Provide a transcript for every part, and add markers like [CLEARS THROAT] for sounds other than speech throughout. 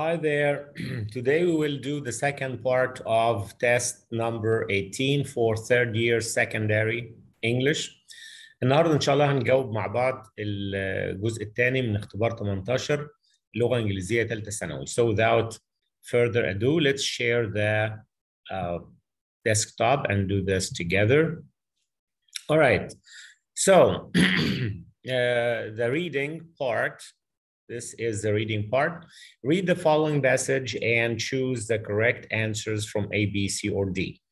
Hi there. [CLEARS THROAT] Today we will do the second part of test number 18 for third year secondary English. النهارده ان شاء الله هنجاوب مع بعض الجزء الثاني من اختبار 18 لغه انجليزيه ثالثه ثانوي. So without further ado, let's share the uh, desktop and do this together. All right. So [CLEARS THROAT] uh, the reading part this is the reading part. Read the following passage and choose the correct answers from A, B, C, or D.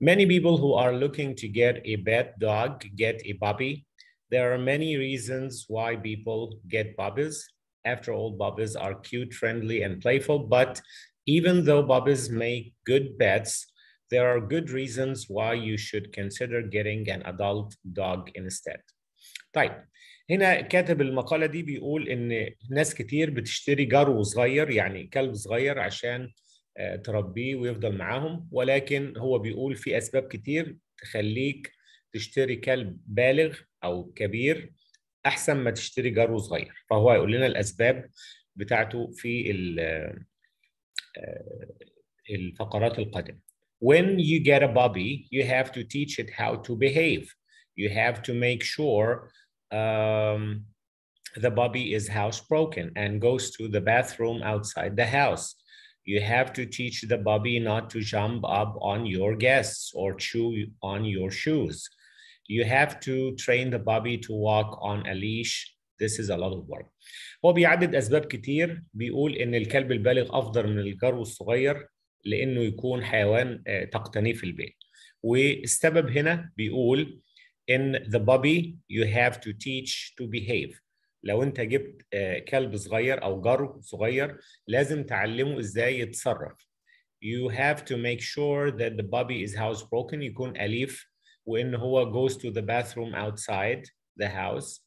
Many people who are looking to get a pet dog get a puppy. There are many reasons why people get puppies. After all, puppies are cute, friendly, and playful, but even though puppies make good pets, there are good reasons why you should consider getting an adult dog instead. Type. هنا كاتب المقالة دي بيقول إن ناس كتير بتشتري جرو صغير يعني كلب صغير عشان آه، تربيه ويفضل معاهم ولكن هو بيقول في أسباب كتير تخليك تشتري كلب بالغ أو كبير أحسن ما تشتري جرو صغير فهو هيقول لنا الأسباب بتاعته في آه، آه، الفقرات القادمة When you get a puppy, you have to teach it how to behave. You have to make sure um, the Bobby is housebroken and goes to the bathroom outside the house. You have to teach the Bobby not to jump up on your guests or chew on your shoes. You have to train the Bobby to walk on a leash. This is a lot of work. هو بيعدد أسباب كتير بيقول إن الكلب البالغ أفضل من الجرو الصغير لأنه يكون حيوان تقتنيه في البيت. والسبب هنا بيقول in the puppy you have to teach to behave لو انت جبت كلب صغير او جرو صغير لازم تعلمه ازاي يتصرف you have to make sure that the puppy is housebroken يكون أليف وإن هو goes to the bathroom outside the house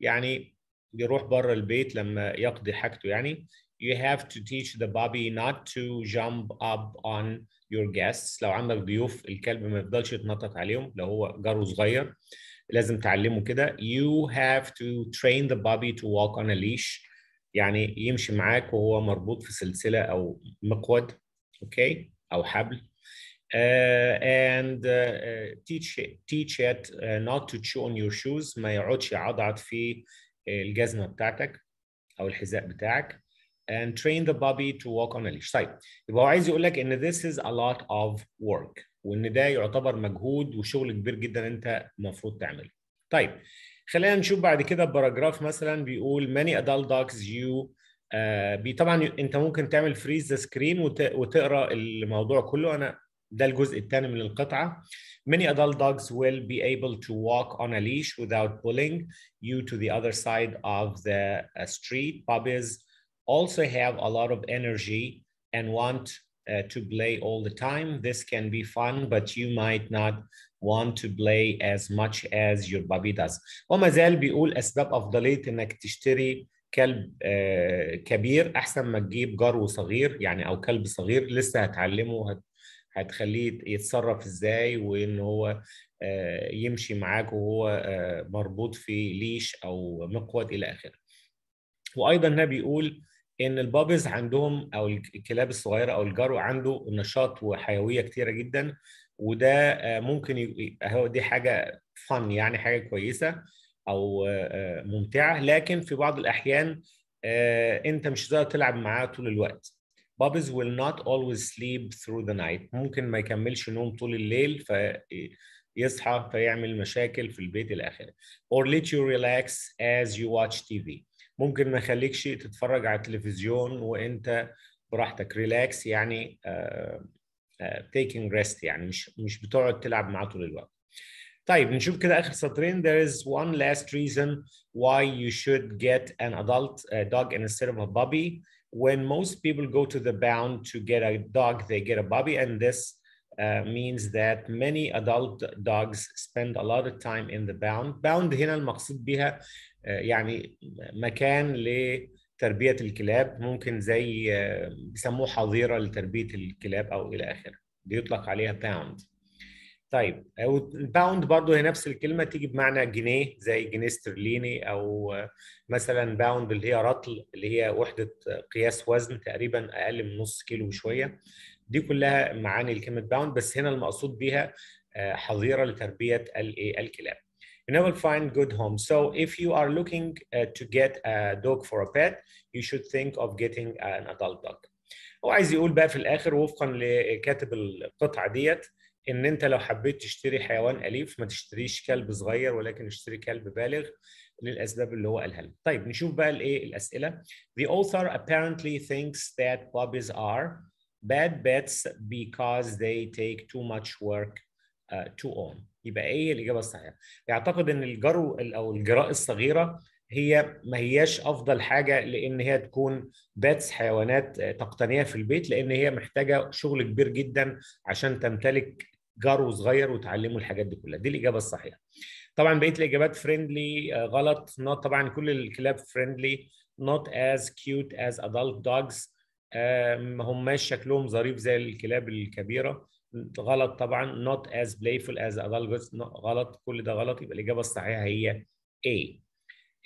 يعني يروح بره البيت لما يقضي حاجته يعني you have to teach the puppy not to jump up on your guests لو عندك ضيوف الكلب ما يفضلش يتنطط عليهم لو هو جاره صغير لازم تعلمه كده you have to train the puppy to walk on a leash يعني يمشي معاك وهو مربوط في سلسلة أو مقود اوكي okay? أو حبل uh, and uh, uh teach it, teach it uh, not to chew on your shoes ما يقعدش يعضعض في الجزمة بتاعتك أو الحذاء بتاعك and train the puppy to walk on a leash طيب يبقى هو عايز يقول لك ان this is a lot of work وان ده يعتبر مجهود وشغل كبير جدا انت المفروض تعمله طيب خلينا نشوف بعد كده باراجراف مثلا بيقول many adult dogs you uh, طبعا انت ممكن تعمل فريز ذا سكرين وتقرا الموضوع كله انا ده الجزء الثاني من القطعه many adult dogs will be able to walk on a leash without pulling you to the other side of the street puppies also have a lot of energy and want uh, to play all the time. This can be fun, but you might not want to play as much as your puppy does. وما زال بيقول أسباب أفضلية إنك تشتري كلب آه كبير أحسن ما تجيب جرو صغير يعني أو كلب صغير لسه هتعلمه هتخليه يتصرف ازاي وان هو آه يمشي معاك وهو آه مربوط في ليش او مقود الى اخره. وايضا هنا بيقول ان البابز عندهم او الكلاب الصغيره او الجرو عنده نشاط وحيويه كتيره جدا وده آه، ممكن هو دي حاجه فن يعني حاجه كويسه او آه، آه، ممتعه لكن في بعض الاحيان انت مش هتقدر تلعب معاه طول الوقت بابز will not always sleep through the night ممكن ما يكملش نوم طول الليل فيصحى فيعمل مشاكل في البيت الى اخره or let you relax as you watch TV ممكن ما يخليكش تتفرج على التلفزيون وانت براحتك ريلاكس يعني تيكينج ريست يعني مش مش بتقعد تلعب معاه طول الوقت طيب نشوف كده اخر سطرين there is one last reason why you should get an adult uh, dog instead of a puppy when most people go to the bound to get a dog they get a puppy and this Uh, means that many adult dogs spend a lot of time in the bound. bound هنا المقصود بها uh, يعني مكان لتربية الكلاب ممكن زي uh، بيسموه حظيرة لتربية الكلاب أو إلى آخره بيطلق عليها bound. طيب باوند برضه هي نفس الكلمه تيجي بمعنى جنيه زي جنيه استرليني او مثلا باوند اللي هي رطل اللي هي وحده قياس وزن تقريبا اقل من نص كيلو وشويه دي كلها معاني الكلمه باوند بس هنا المقصود بيها آه، حظيره لتربيه الايه الكلاب You never find good home. So if you are looking uh, to get a dog for a pet, you should think of getting an adult dog. هو عايز يقول بقى في الاخر وفقا لكاتب القطعه ديت ان انت لو حبيت تشتري حيوان اليف ما تشتريش كلب صغير ولكن اشتري كلب بالغ للاسباب اللي هو قالها لك. طيب نشوف بقى الايه الاسئله. The author apparently thinks that puppies are bad bets because they take too much work uh, to own يبقى ايه الاجابه الصحيحه يعتقد ان الجرو او الجراء الصغيره هي ما هياش افضل حاجه لان هي تكون باتس حيوانات آه، تقتنيها في البيت لان هي محتاجه شغل كبير جدا عشان تمتلك جرو صغير وتعلمه الحاجات دي كلها دي الاجابه الصحيحه طبعا بقيه الاجابات فريندلي آه، غلط طبعا كل الكلاب فريندلي نوت از كيوت از ادلت dogs ما هماش شكلهم ظريف زي الكلاب الكبيره غلط طبعا not as playful as adults غلط كل ده غلط يبقى الاجابه الصحيحه هي A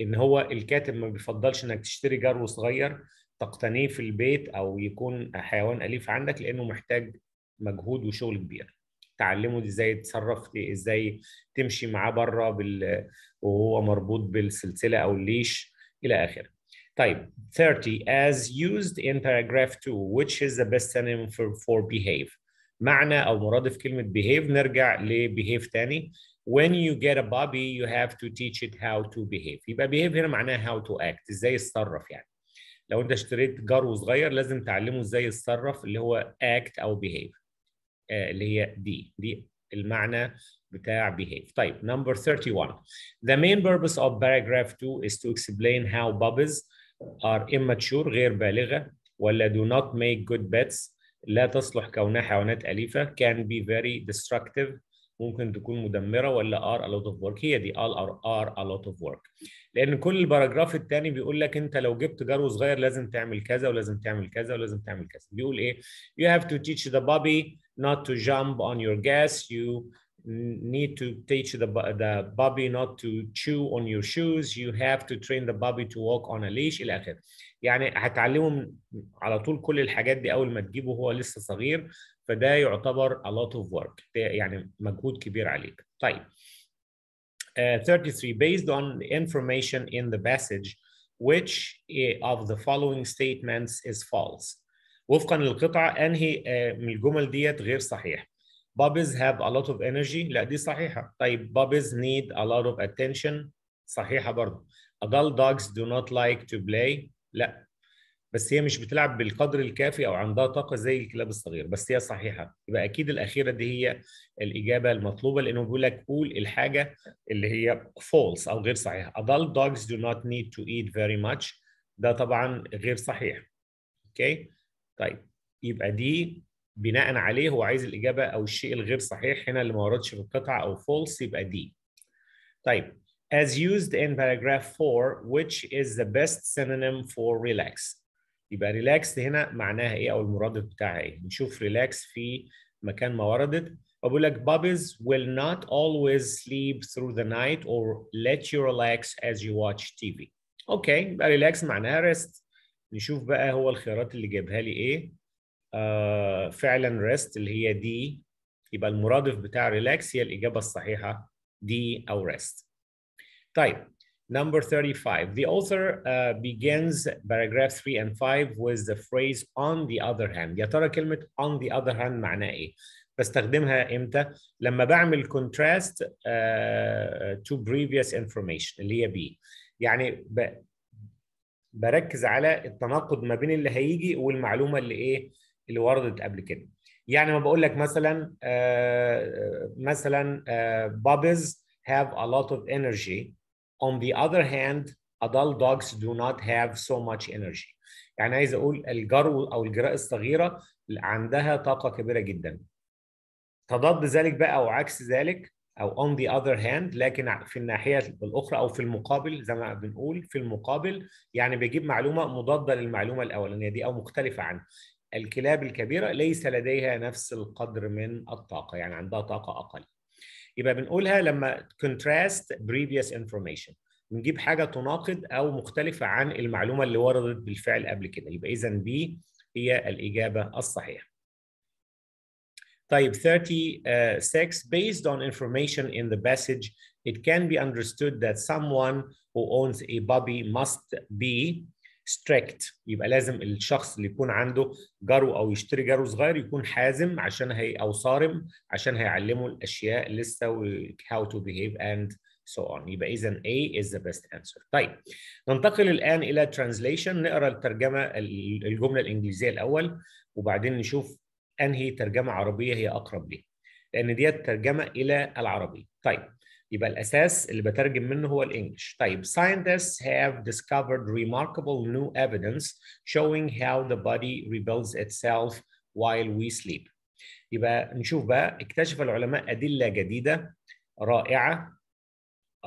ان هو الكاتب ما بيفضلش انك تشتري جرو صغير تقتنيه في البيت او يكون حيوان اليف عندك لانه محتاج مجهود وشغل كبير تعلمه ازاي يتصرف ازاي تمشي معاه بره وهو مربوط بالسلسله او الليش الى اخره Type 30, as used in paragraph 2, which is the best synonym for, for behave. معنى أو مرادف كلمة behave نرجع ل behave تاني. When you get a puppy, you have to teach it how to behave. يبقى behave هنا معناها how to act, ازاي يتصرف يعني. لو انت اشتريت جرو صغير لازم تعلمه ازاي يتصرف اللي هو act او behave. آه اللي هي دي دي المعنى بتاع behave. طيب number 31. The main purpose of paragraph 2 is to explain how puppies are immature غير بالغة ولا do not make good bets لا تصلح كونها حيوانات أليفة can be very destructive ممكن تكون مدمرة ولا are a lot of work هي دي all are, are a lot of work لأن كل الباراجراف الثاني بيقول لك أنت لو جبت جرو صغير لازم تعمل كذا ولازم تعمل كذا ولازم تعمل كذا بيقول إيه you have to teach the puppy not to jump on your gas you need to teach the, the puppy not to chew on your shoes you have to train the puppy to walk on a leash الى اخره يعني هتعلمهم على طول كل الحاجات دي اول ما تجيبه هو لسه صغير فده يعتبر a lot of work يعني مجهود كبير عليك طيب uh, 33 based on information in the passage which of the following statements is false وفقا للقطعة أنهي من الجمل ديت غير صحيح Bobbies have a lot of energy لا دي صحيحة طيب Bobbies need a lot of attention صحيحة برضه adult dogs do not like to play لا بس هي مش بتلعب بالقدر الكافي او عندها طاقه زي الكلاب الصغيره بس هي صحيحه يبقى اكيد الاخيره دي هي الاجابه المطلوبه لانه بيقول لك قول الحاجه اللي هي فولس او غير صحيحه adult dogs do not need to eat very much ده طبعا غير صحيح اوكي okay. طيب يبقى دي بناء عليه هو عايز الاجابه او الشيء الغير صحيح هنا اللي ما وردش في القطعه او فولس يبقى دي. طيب as used in paragraph 4 which is the best synonym for relax يبقى relax هنا معناها ايه او المرادف بتاعها ايه نشوف relax في مكان ما وردت وبقول لك puppies will not always sleep through the night or let you relax as you watch TV اوكي يبقى relax معناها rest نشوف بقى هو الخيارات اللي جابها لي ايه آه، فعلا ريست اللي هي دي يبقى المرادف بتاع ريلاكس هي الإجابة الصحيحة دي أو ريست طيب Number 35, the author uh, begins paragraph 3 and 5 with the phrase on the other hand. يا ترى كلمة on the other hand معناها إيه؟ بستخدمها إمتى؟ لما بعمل contrast uh, to previous information اللي هي بي يعني ب... بركز على التناقض ما بين اللي هيجي والمعلومة اللي إيه؟ اللي وردت قبل كده يعني ما بقول لك مثلا آه, آه، مثلا آه puppies have a lot of energy on the other hand adult dogs do not have so much energy يعني عايز اقول الجرو او الجراء الصغيره عندها طاقه كبيره جدا تضاد ذلك بقى او عكس ذلك او on the other hand لكن في الناحيه الاخرى او في المقابل زي ما بنقول في المقابل يعني بيجيب معلومه مضاده للمعلومه الاولانيه دي او مختلفه عنها الكلاب الكبيره نعم. ليس لديها نفس القدر من الطاقه يعني عندها طاقه اقل يبقى بنقولها لما contrast previous information بنجيب حاجه تناقض او مختلفه عن المعلومه اللي وردت بالفعل قبل كده يبقى اذا بي هي الاجابه الصحيحه طيب 36, based on information in the passage, it can be understood that someone who owns a puppy must be ستريكت يبقى لازم الشخص اللي يكون عنده جرو او يشتري جرو صغير يكون حازم عشان هي او صارم عشان هيعلمه الاشياء لسه how to behave and so on يبقى اذا A is the best answer طيب ننتقل الان الى translation نقرا الترجمه الجمله الانجليزيه الاول وبعدين نشوف انهي ترجمه عربيه هي اقرب ليه لان ديت ترجمه الى العربي طيب يبقى الاساس اللي بترجم منه هو الانجليش طيب scientists have discovered remarkable new evidence showing how the body rebuilds itself while we sleep يبقى نشوف بقى اكتشف العلماء ادله جديده رائعه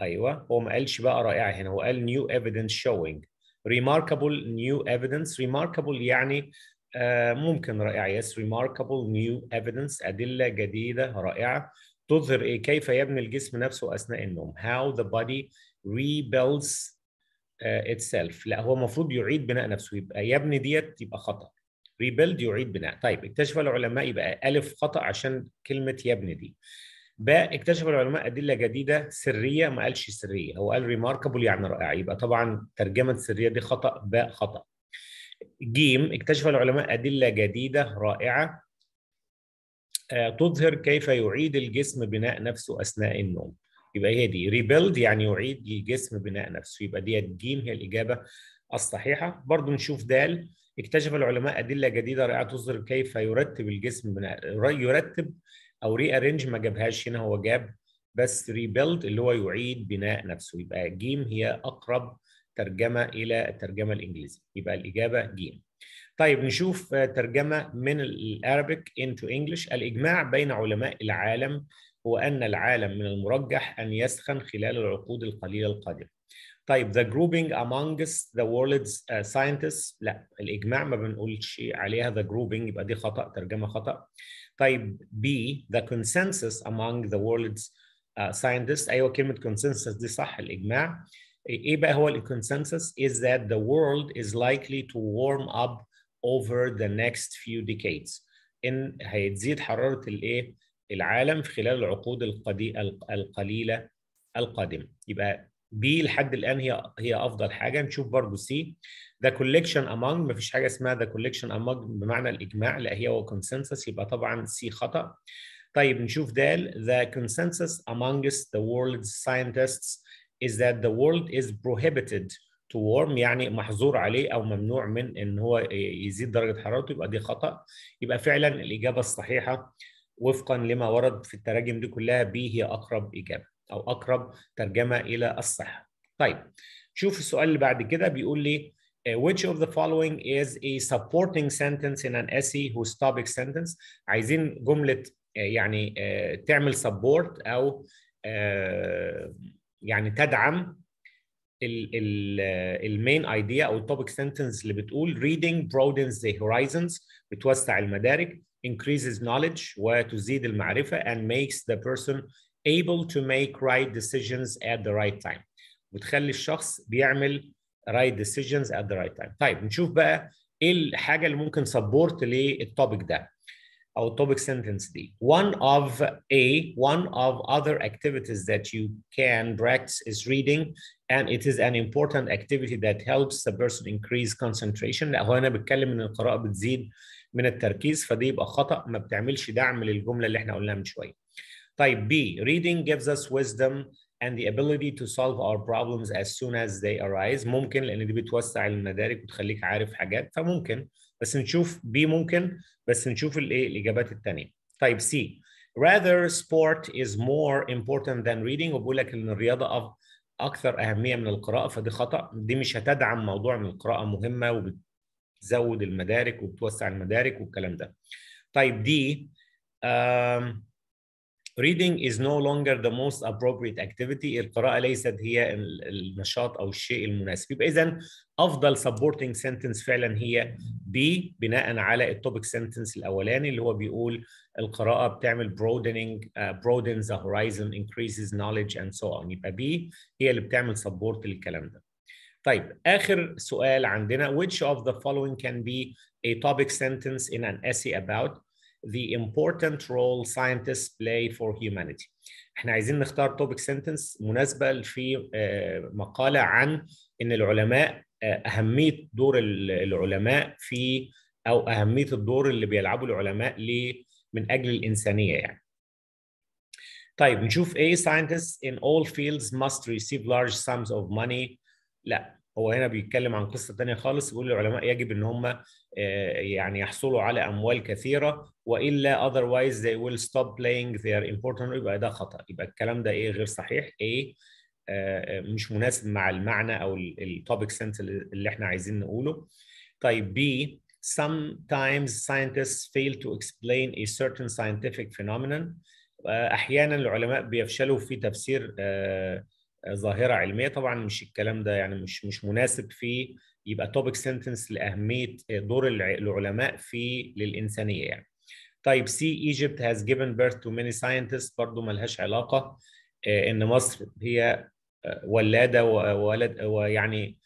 ايوه هو ما قالش بقى رائعه هنا هو قال new evidence showing remarkable new evidence remarkable يعني آه ممكن رائعه yes remarkable new evidence ادله جديده رائعه تظهر ايه كيف يبني الجسم نفسه اثناء النوم how the body rebuilds uh, itself لا هو المفروض يعيد بناء نفسه يبقى يبني ديت يبقى خطا rebuild يعيد بناء طيب اكتشف العلماء يبقى الف خطا عشان كلمه يبني دي باء اكتشف العلماء ادله جديده سريه ما قالش سريه هو قال ريماركبل يعني رائعه يبقى طبعا ترجمه سريه دي خطا باء خطا جيم اكتشف العلماء ادله جديده رائعه آه، تظهر كيف يعيد الجسم بناء نفسه اثناء النوم يبقى هي دي ريبيلد يعني يعيد الجسم بناء نفسه يبقى ديت جيم هي الاجابه الصحيحه برضو نشوف دال اكتشف العلماء ادله جديده رائعه تظهر كيف يرتب الجسم بناء يرتب او ري ارينج ما جابهاش هنا هو جاب بس ريبيلد اللي هو يعيد بناء نفسه يبقى جيم هي اقرب ترجمه الى الترجمه الانجليزي يبقى الاجابه ج طيب نشوف ترجمه من الارابيك انتو انجلش الاجماع بين علماء العالم هو ان العالم من المرجح ان يسخن خلال العقود القليله القادمه طيب the grouping among the world's uh, scientists لا الإجماع ما بنقولش عليها the grouping يبقى دي خطأ ترجمة خطأ طيب B the consensus among the world's uh, scientists أيوة كلمة consensus دي صح الإجماع ايه بقى هو الكونسنسس is that the world is likely to warm up over the next few decades ان هيتزيد حراره الايه العالم في خلال العقود القليله القادمه يبقى بي لحد الان هي هي افضل حاجه نشوف برضو سي ذا كوليكشن امونج ما فيش حاجه اسمها ذا كوليكشن امونج بمعنى الاجماع لا هي هو كونسنسس يبقى طبعا سي خطا طيب نشوف دال ذا كونسنسس amongst the world's scientists is that the world is prohibited to warm يعني محظور عليه او ممنوع من ان هو يزيد درجه حرارته يبقى دي خطا يبقى فعلا الاجابه الصحيحه وفقا لما ورد في التراجم دي كلها بي هي اقرب اجابه او اقرب ترجمه الى الصحه. طيب شوف السؤال اللي بعد كده بيقول لي آه، which of the following is a supporting sentence in an essay whose topic sentence عايزين جمله آه، يعني آه، تعمل support او يعني تدعم المين ايديا او التوبيك سنتنس اللي بتقول reading broadens the horizons بتوسع المدارك increases knowledge وتزيد المعرفه and makes the person able to make right decisions at the right time بتخلي الشخص بيعمل right decisions at the right time طيب نشوف بقى ايه الحاجه اللي ممكن سبورت للتوبيك ده or topic sentence D. One of A, one of other activities that you can practice is reading, and it is an important activity that helps the person increase concentration. لا بتكلم ان القراءه بتزيد من التركيز فده يبقى خطا ما بتعملش دعم للجمله اللي احنا قلناها من شويه. طيب B, reading gives us wisdom and the ability to solve our problems as soon as they arise. ممكن لان دي بتوسع المدارك وتخليك عارف حاجات فممكن. بس نشوف بي ممكن بس نشوف الايه الاجابات الثانيه طيب سي rather sport is more important than reading وبقول لك ان الرياضه اكثر اهميه من القراءه فدي خطا دي مش هتدعم موضوع ان القراءه مهمه وبتزود المدارك وبتوسع المدارك والكلام ده طيب دي um, reading is no longer the most appropriate activity القراءة ليست هي النشاط أو الشيء المناسب يبقى إذا أفضل supporting sentence فعلا هي بي بناء على التوبيك سنتنس الاولاني اللي هو بيقول القراءه بتعمل broadening برودنز broadens the horizon increases knowledge and so on يبقى بي هي اللي بتعمل سبورت للكلام ده طيب اخر سؤال عندنا which of the following can be a topic sentence in an essay about the important role scientists play for humanity احنا عايزين نختار topic sentence مناسبه في مقاله عن ان العلماء اهميه دور العلماء في او اهميه الدور اللي بيلعبه العلماء من اجل الانسانيه يعني طيب نشوف ايه scientists in all fields must receive large sums of money لا هو هنا بيتكلم عن قصه ثانيه خالص بيقول العلماء يجب ان هم آه، يعني يحصلوا على اموال كثيره والا otherwise they will stop playing their important يبقى ده خطا يبقى الكلام ده ايه غير صحيح ايه آه، آه، مش مناسب مع المعنى او التوبيك سنس اللي احنا عايزين نقوله طيب بي sometimes scientists fail to explain a certain scientific phenomenon آه، احيانا العلماء بيفشلوا في تفسير ظاهره علميه طبعا مش الكلام ده يعني مش مش مناسب في يبقى توبيك سنتنس لاهميه دور العلماء في للانسانيه يعني طيب سي ايجيبت هاز جيفن بيرث تو ماني ساينتست برضه ملهاش علاقه ان مصر هي ولاده وولد ويعني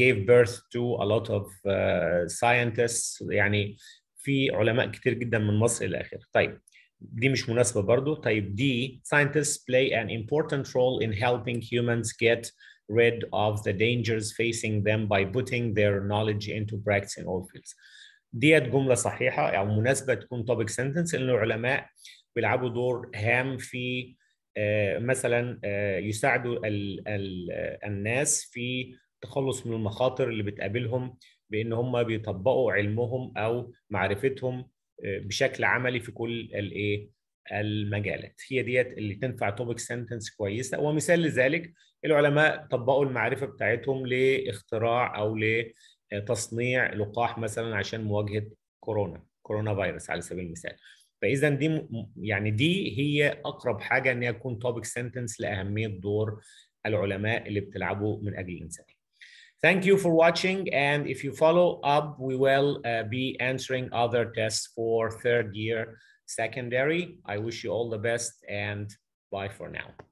gave birth to a lot of scientists يعني في علماء كتير جدا من مصر الى اخره طيب دي مش مناسبه برضو طيب دي scientists play an important role in helping humans get rid of the dangers facing them by putting their knowledge into practice in all fields ديت جمله صحيحه او يعني مناسبه تكون topic sentence إنه العلماء بيلعبوا دور هام في آه، مثلا آه، يساعدوا ال الناس في التخلص من المخاطر اللي بتقابلهم بان هم بيطبقوا علمهم او معرفتهم آه، بشكل عملي في كل الايه المجالات هي ديت اللي تنفع توبك سنتنس كويسه ومثال لذلك العلماء طبقوا المعرفه بتاعتهم لاختراع او لتصنيع لقاح مثلا عشان مواجهه كورونا كورونا فيروس على سبيل المثال فاذا دي يعني دي هي اقرب حاجه ان هي تكون توبيك سنتنس لاهميه دور العلماء اللي بتلعبه من اجل الانسانيه. Thank you for watching and if you follow up we will uh, be answering other tests for third year secondary. I wish you all the best and bye for now.